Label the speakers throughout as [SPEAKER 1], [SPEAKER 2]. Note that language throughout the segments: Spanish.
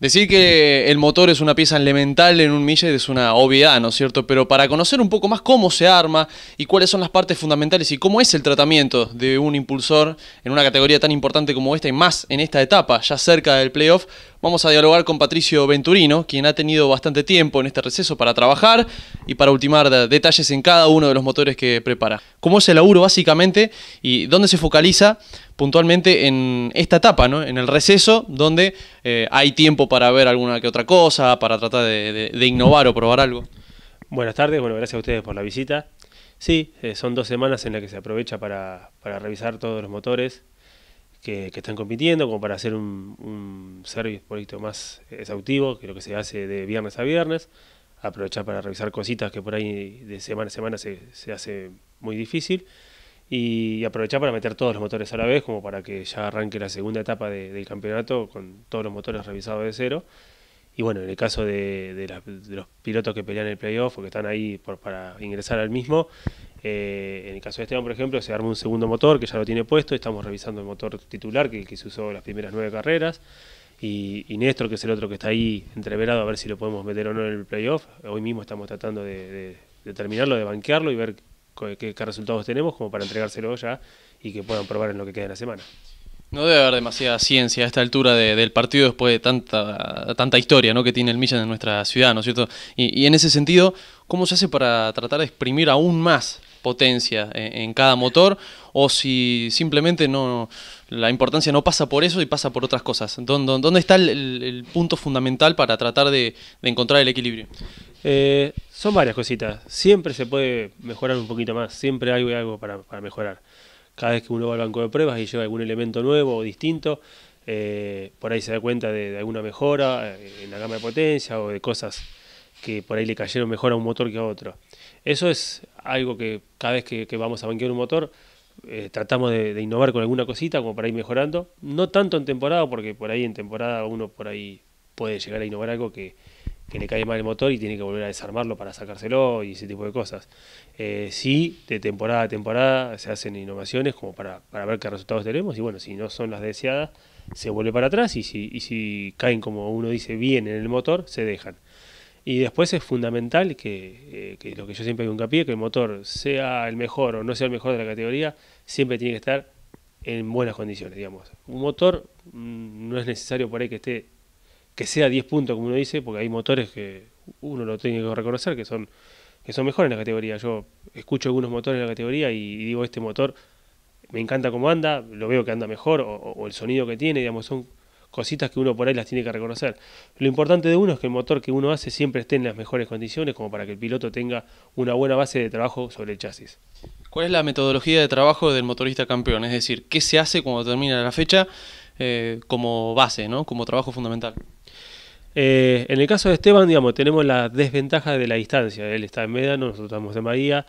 [SPEAKER 1] Decir que el motor es una pieza elemental en un millet es una obviedad, ¿no es cierto? Pero para conocer un poco más cómo se arma y cuáles son las partes fundamentales y cómo es el tratamiento de un impulsor en una categoría tan importante como esta y más en esta etapa, ya cerca del playoff, Vamos a dialogar con Patricio Venturino, quien ha tenido bastante tiempo en este receso para trabajar y para ultimar detalles en cada uno de los motores que prepara. ¿Cómo es el laburo básicamente y dónde se focaliza puntualmente en esta etapa, ¿no? en el receso, donde eh, hay tiempo para ver alguna que otra cosa, para tratar de, innovar o probar algo?
[SPEAKER 2] Buenas tardes, bueno, gracias a ustedes por la visita. Sí, eh, son dos semanas en las que se aprovecha para revisar todos los motores, que, están compitiendo, como para hacer un, un service más exhaustivo, que lo que se hace de viernes a viernes, aprovechar para revisar cositas que por ahí de semana a semana se, se hace muy difícil, y, aprovechar para meter todos los motores a la vez, como para que ya arranque la segunda etapa del campeonato con todos los motores revisados de cero. Y bueno, en el caso de, de los pilotos que pelean el playoff o que están ahí por, para ingresar al mismo, eh, en el caso de Esteban, por ejemplo, se arma un segundo motor que ya lo tiene puesto. Estamos revisando el motor titular que, se usó las primeras nueve carreras. Y, Néstor, que es el otro que está ahí entreverado, a ver si lo podemos meter o no en el playoff. Hoy mismo estamos tratando de, terminarlo, de banquearlo y ver qué, resultados tenemos como para entregárselo ya y que puedan probar en lo que queda en la semana.
[SPEAKER 1] No debe haber demasiada ciencia a esta altura del partido después de tanta, tanta historia ¿no? que tiene el Millan en nuestra ciudad, ¿no es cierto? y en ese sentido, ¿cómo se hace para tratar de exprimir aún más potencia en, cada motor o si simplemente no, la importancia no pasa por eso y pasa por otras cosas. ¿Dónde, dónde está el,
[SPEAKER 2] punto fundamental para tratar de, encontrar el equilibrio? Eh, son varias cositas. Siempre se puede mejorar un poquito más. Siempre hay algo para, mejorar. Cada vez que uno va al banco de pruebas y lleva algún elemento nuevo o distinto, eh, por ahí se da cuenta de alguna mejora eh, en la gama de potencia o de cosas que por ahí le cayeron mejor a un motor que a otro. Eso es algo que cada vez que, vamos a banquear un motor, eh, tratamos de, innovar con alguna cosita como para ir mejorando. No tanto en temporada, porque por ahí en temporada uno por ahí puede llegar a innovar algo que, que le cae mal el motor y tiene que volver a desarmarlo para sacárselo y ese tipo de cosas. Eh, sí, de temporada a temporada se hacen innovaciones como para, ver qué resultados tenemos y bueno, si no son las deseadas, se vuelve para atrás y si, y si caen como uno dice bien en el motor, se dejan. Y después es fundamental eh, que, lo que yo siempre hago hincapié, que el motor sea el mejor o no sea el mejor de la categoría, siempre tiene que estar en buenas condiciones, digamos. Un motor mm, no es necesario por ahí que esté que sea 10 puntos, como uno dice, porque hay motores que uno lo tiene que reconocer, que son, que son mejores en la categoría. Yo escucho algunos motores en la categoría y, digo, este motor me encanta cómo anda, lo veo que anda mejor, o, o el sonido que tiene, digamos, son cositas que uno por ahí las tiene que reconocer. Lo importante de uno es que el motor que uno hace siempre esté en las mejores condiciones, como para que el piloto tenga una buena base de trabajo sobre el chasis.
[SPEAKER 1] ¿Cuál es la metodología de trabajo del motorista campeón? Es decir, ¿qué se hace cuando termina la fecha eh, como base, ¿no? como trabajo fundamental?
[SPEAKER 2] Eh, en el caso de Esteban, digamos, tenemos la desventaja de la distancia. Él está en Médano, nosotros estamos en María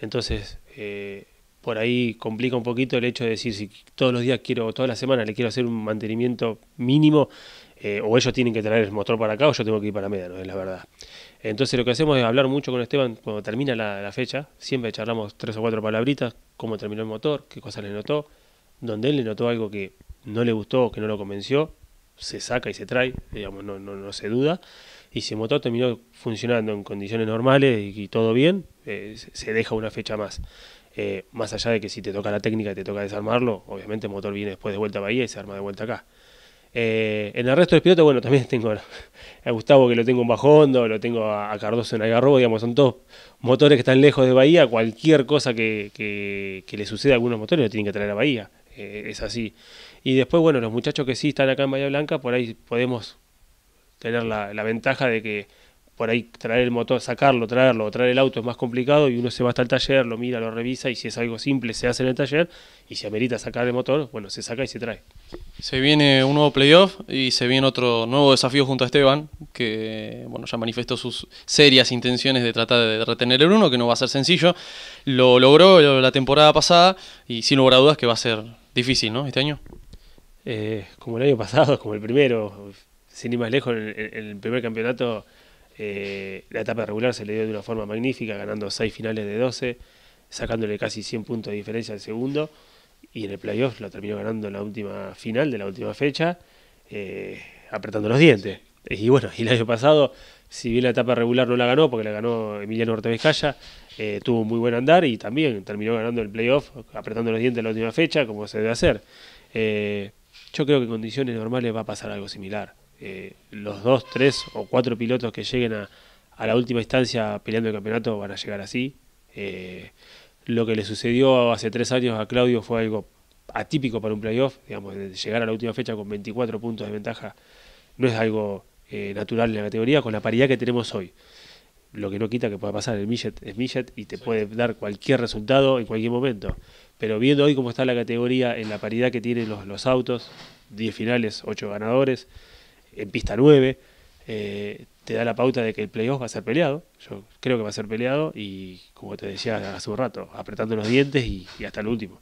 [SPEAKER 2] entonces... Eh, por ahí complica un poquito el hecho de decir si todos los días quiero, toda la semana le quiero hacer un mantenimiento mínimo, eh, o ellos tienen que traer el motor para acá o yo tengo que ir para no es la verdad. Entonces lo que hacemos es hablar mucho con Esteban cuando termina la, fecha, siempre charlamos tres o cuatro palabritas, cómo terminó el motor, qué cosas le notó, donde él le notó algo que no le gustó, que no lo convenció, se saca y se trae, digamos, no, se duda. Y si el motor terminó funcionando en condiciones normales y, todo bien, eh, se deja una fecha más. Eh, más allá de que si te toca la técnica y te toca desarmarlo, obviamente el motor viene después de vuelta a Bahía y se arma de vuelta acá. Eh, en el resto de pilotos, bueno, también tengo a Gustavo que lo tengo en Bajondo, lo tengo a, Cardoso en Algarrobo, digamos, son todos motores que están lejos de Bahía, cualquier cosa que, le suceda a algunos motores lo tienen que traer a Bahía, eh, es así. Y después, bueno, los muchachos que sí están acá en Bahía Blanca, por ahí podemos tener la ventaja de que por ahí traer el motor, sacarlo, traerlo, traer el auto es más complicado y uno se va hasta el taller, lo mira, lo revisa y si es algo simple se hace en el taller y si amerita sacar el motor, bueno, se saca y se trae.
[SPEAKER 1] Se viene un nuevo playoff y se viene otro nuevo desafío junto a Esteban, que bueno, ya manifestó sus serias intenciones de tratar de retener el uno, que no va a ser sencillo. Lo logró la temporada pasada y sin lugar a dudas que va a ser difícil, ¿no? Este año.
[SPEAKER 2] Eh, como el año pasado, como el primero, sin ir más lejos, el primer campeonato eh, la etapa regular se le dio de una forma magnífica, ganando seis finales de 12, sacándole casi 100 puntos de diferencia al segundo. Y en el playoff lo terminó ganando en la última final de la última fecha, eh, apretando los dientes. Y bueno, y el año pasado, si bien la etapa regular no la ganó, porque la ganó Emiliano Orte eh, tuvo un muy buen andar y también terminó ganando el playoff, apretando los dientes en la última fecha, como se debe hacer. yo creo que en condiciones normales va a pasar algo similar. Eh, los dos, tres o cuatro pilotos que lleguen a, la última instancia peleando el campeonato van a llegar así. Eh, lo que le sucedió hace tres años a Claudio fue algo atípico para un playoff, digamos, llegar a la última fecha con 24 puntos de ventaja no es algo eh, natural en la categoría con la paridad que tenemos hoy. Lo que no quita que pueda pasar el millet es millet y te puede dar cualquier resultado en cualquier momento. Pero viendo hoy cómo está la categoría en la paridad que tienen los, los autos, 10 finales, 8 ganadores, en pista 9, eh, te da la pauta de que el playoff va a ser peleado. Yo creo que va a ser peleado y, como te decía hace un rato, apretando los dientes y, hasta el último.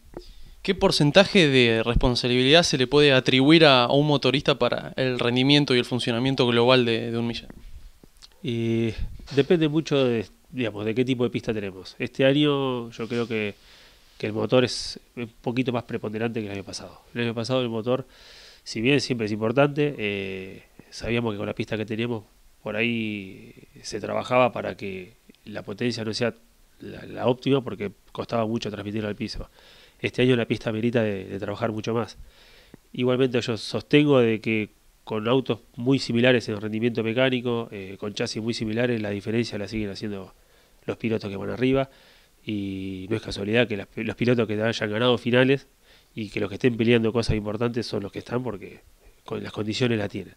[SPEAKER 2] ¿Qué porcentaje
[SPEAKER 1] de responsabilidad se le puede atribuir a, un motorista para el rendimiento y el funcionamiento
[SPEAKER 2] global de, un millón? Y depende mucho de, digamos, de qué tipo de pista tenemos. Este año yo creo que el motor es un poquito más preponderante que el año pasado. El año pasado el motor si bien siempre es importante, eh, sabíamos que con la pista que teníamos por ahí se trabajaba para que la potencia no sea la, óptima porque costaba mucho transmitirla al piso. Este año la pista merita de, trabajar mucho más. Igualmente yo sostengo de que con autos muy similares en rendimiento mecánico, eh, con chasis muy similares, la diferencia la siguen haciendo los pilotos que van arriba. Y no es casualidad que los pilotos que hayan ganado finales y que los que estén peleando cosas importantes son los que están porque con las condiciones la tienen.